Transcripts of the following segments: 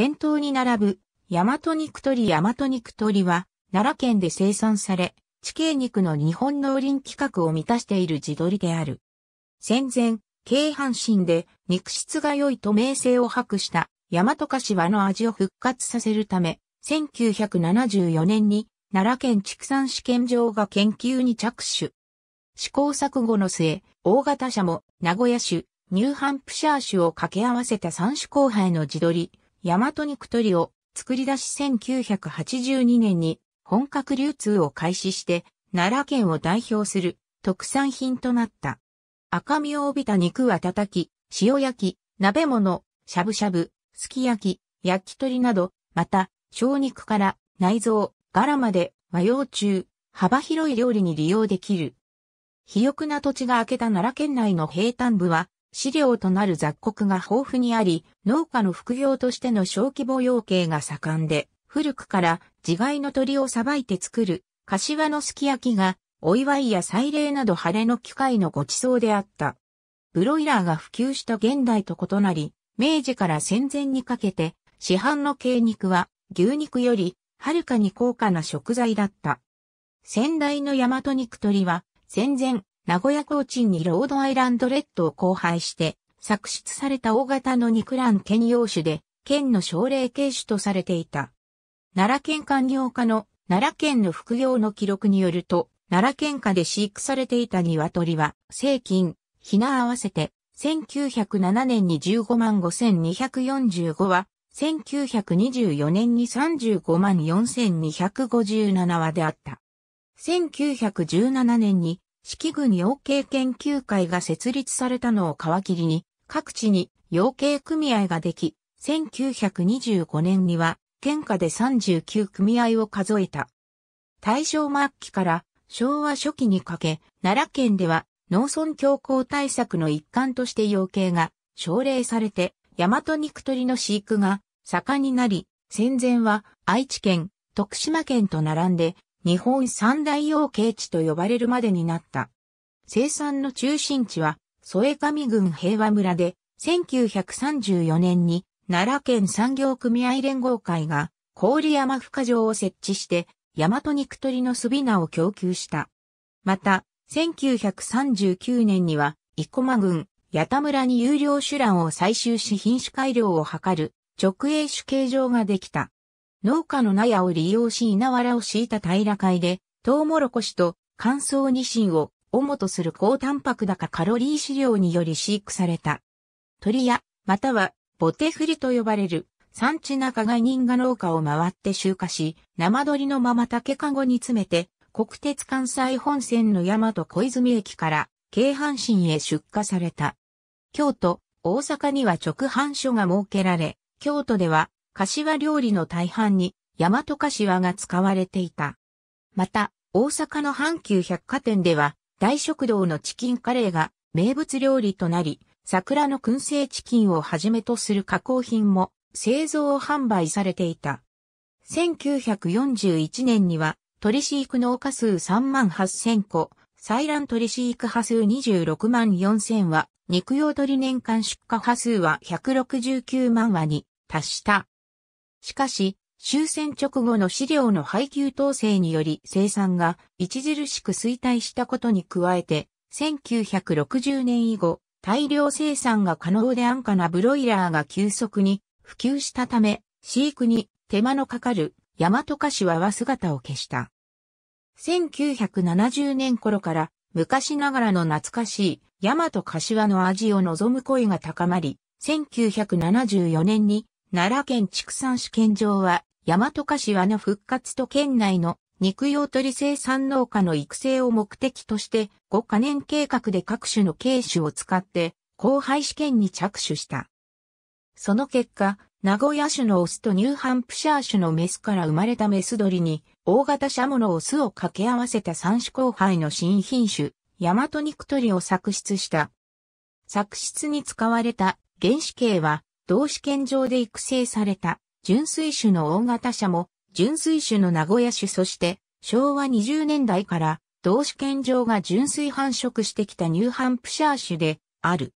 店頭に並ぶ、大和肉鳥大和肉鳥は、奈良県で生産され、地形肉の日本農林規格を満たしている地鶏である。戦前、京阪神で肉質が良いと名声を博した大和柏の味を復活させるため、1974年に奈良県畜産試験場が研究に着手。試行錯誤の末、大型車も名古屋種、ニューハンプシャー種を掛け合わせた三種交配の地鶏、大和肉鳥を作り出し1982年に本格流通を開始して奈良県を代表する特産品となった。赤みを帯びた肉は叩き、塩焼き、鍋物、しゃぶしゃぶ、すき焼き、焼き鳥など、また、小肉から内臓、柄まで和洋中、幅広い料理に利用できる。肥沃な土地が明けた奈良県内の平坦部は、資料となる雑穀が豊富にあり、農家の副業としての小規模養鶏が盛んで、古くから自害の鳥をさばいて作る、柏のすき焼きが、お祝いや祭礼など晴れの機会のご馳走であった。ブロイラーが普及した現代と異なり、明治から戦前にかけて、市販の鶏肉は牛肉よりはるかに高価な食材だった。先代の大和肉鳥は戦前名古屋コーチンにロードアイランドレッドを交配して、作出された大型のニクラン兼用種で、県の奨励系種とされていた。奈良県官業家の奈良県の副業の記録によると、奈良県下で飼育されていた鶏は、生金、ひな合わせて、1907年に15万5245羽、1924年に35万4257羽であった。1917年に四季軍養鶏研究会が設立されたのを皮切りに、各地に養鶏組合ができ、1925年には、県下で39組合を数えた。大正末期から昭和初期にかけ、奈良県では農村強行対策の一環として養鶏が奨励されて、大和肉鳥の飼育が盛んになり、戦前は愛知県、徳島県と並んで日本三大養鶏地と呼ばれるまでになった。生産の中心地は、添上郡平和村で、1934年に奈良県産業組合連合会が郡山孵化場を設置して、大和肉りのスビナを供給した。また、1939年には、生駒郡、八田村に有料手卵を採集し品種改良を図る直営種形状ができた。農家の納屋を利用し稲わらを敷いた平ら会で、トウモロコシと乾燥ニシンを主とする高タンパク高カロリー飼料により飼育された。鳥や、または、ボテフリと呼ばれる、産地中外人が農家を回って集荷し、生鳥のまま竹かごに詰めて、国鉄関西本線の大和小泉駅から、京阪神へ出荷された。京都、大阪には直販所が設けられ、京都では柏料理の大半に大和柏が使われていた。また、大阪の阪急百貨店では、大食堂のチキンカレーが名物料理となり、桜の燻製チキンをはじめとする加工品も製造販売されていた。1941年には、鳥飼育農家数3万8000個、採卵鳥飼育派数26万4000羽、肉用鳥年間出荷派数は169万羽に達した。しかし、終戦直後の資料の配給統制により生産が著しく衰退したことに加えて、1960年以後、大量生産が可能で安価なブロイラーが急速に普及したため、飼育に手間のかかる大和菓子は姿を消した。1970年頃から昔ながらの懐かしい大和柏の味を望む声が高まり、1974年に奈良県畜産試験場は、大和柏の復活と県内の肉用鳥生産農家の育成を目的として、5カ年計画で各種の軽種を使って、交配試験に着手した。その結果、名古屋種のオスとニューハンプシャー種のメスから生まれたメス鳥に、大型シャモのオスを掛け合わせた三種交配の新品種、大和肉鳥を作出した。作出に使われた原子系は、同試験場で育成された純粋種の大型車も純粋種の名古屋種そして昭和20年代から同試験場が純粋繁殖してきたニューハンプシャー種である。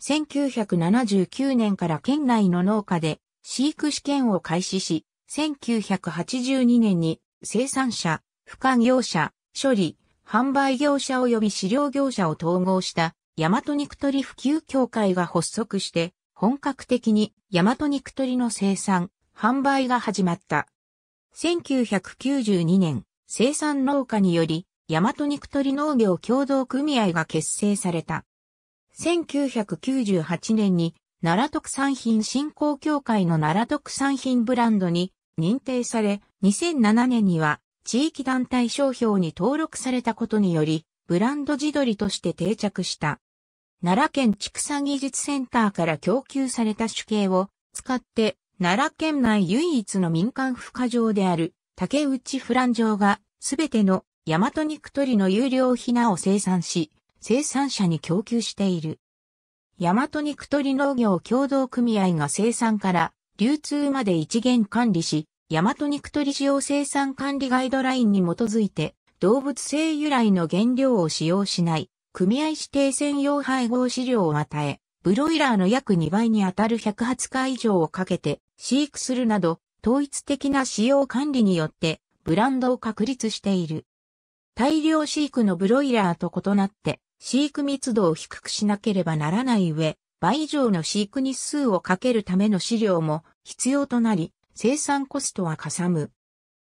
1979年から県内の農家で飼育試験を開始し、1982年に生産者、孵化業者、処理、販売業者及び飼料業者を統合した大和肉取普及協会が発足して本格的に大和肉鳥の生産、販売が始まった。1992年、生産農家により、大和肉鳥農業協同組合が結成された。1998年に、奈良特産品振興協会の奈良特産品ブランドに認定され、2007年には地域団体商標に登録されたことにより、ブランド自撮りとして定着した。奈良県畜産技術センターから供給された手形を使って奈良県内唯一の民間孵化場である竹内フラン場がすべての大和肉取りの有料ひなを生産し、生産者に供給している。大和肉取り農業協同組合が生産から流通まで一元管理し、大和肉取り使用生産管理ガイドラインに基づいて動物性由来の原料を使用しない組合指定専用配合飼料を与え、ブロイラーの約2倍にあたる1 0 0回以上をかけて飼育するなど、統一的な使用管理によってブランドを確立している。大量飼育のブロイラーと異なって、飼育密度を低くしなければならない上、倍以上の飼育日数をかけるための飼料も必要となり、生産コストはかさむ。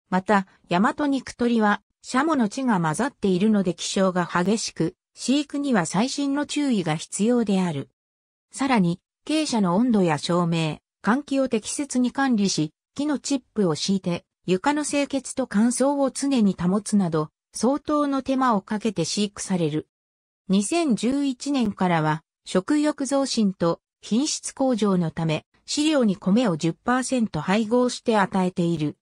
また、ヤマト肉鳥は、シャモの血が混ざっているので気象が激しく、飼育には最新の注意が必要である。さらに、鶏舎の温度や照明、換気を適切に管理し、木のチップを敷いて、床の清潔と乾燥を常に保つなど、相当の手間をかけて飼育される。2011年からは、食欲増進と品質向上のため、飼料に米を10%配合して与えている。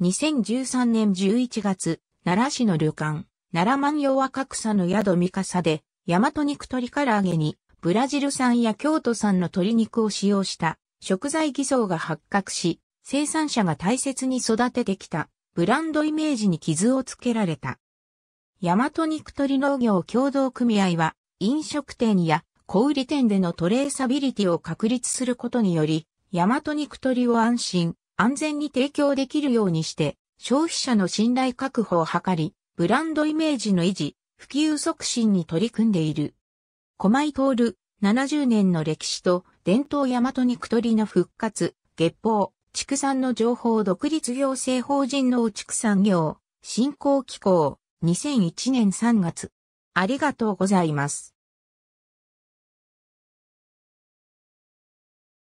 2013年11月、奈良市の旅館、奈良万葉は格差の宿三笠で、大和肉鶏唐揚げに、ブラジル産や京都産の鶏肉を使用した食材偽装が発覚し、生産者が大切に育ててきたブランドイメージに傷をつけられた。大和肉鶏農業協同組合は、飲食店や小売店でのトレーサビリティを確立することにより、大和肉鶏を安心、安全に提供できるようにして、消費者の信頼確保を図り、ブランドイメージの維持、普及促進に取り組んでいる。駒通徹、70年の歴史と伝統大和肉取りの復活、月報、畜産の情報独立行政法人の畜産業、振興機構、2001年3月。ありがとうございます。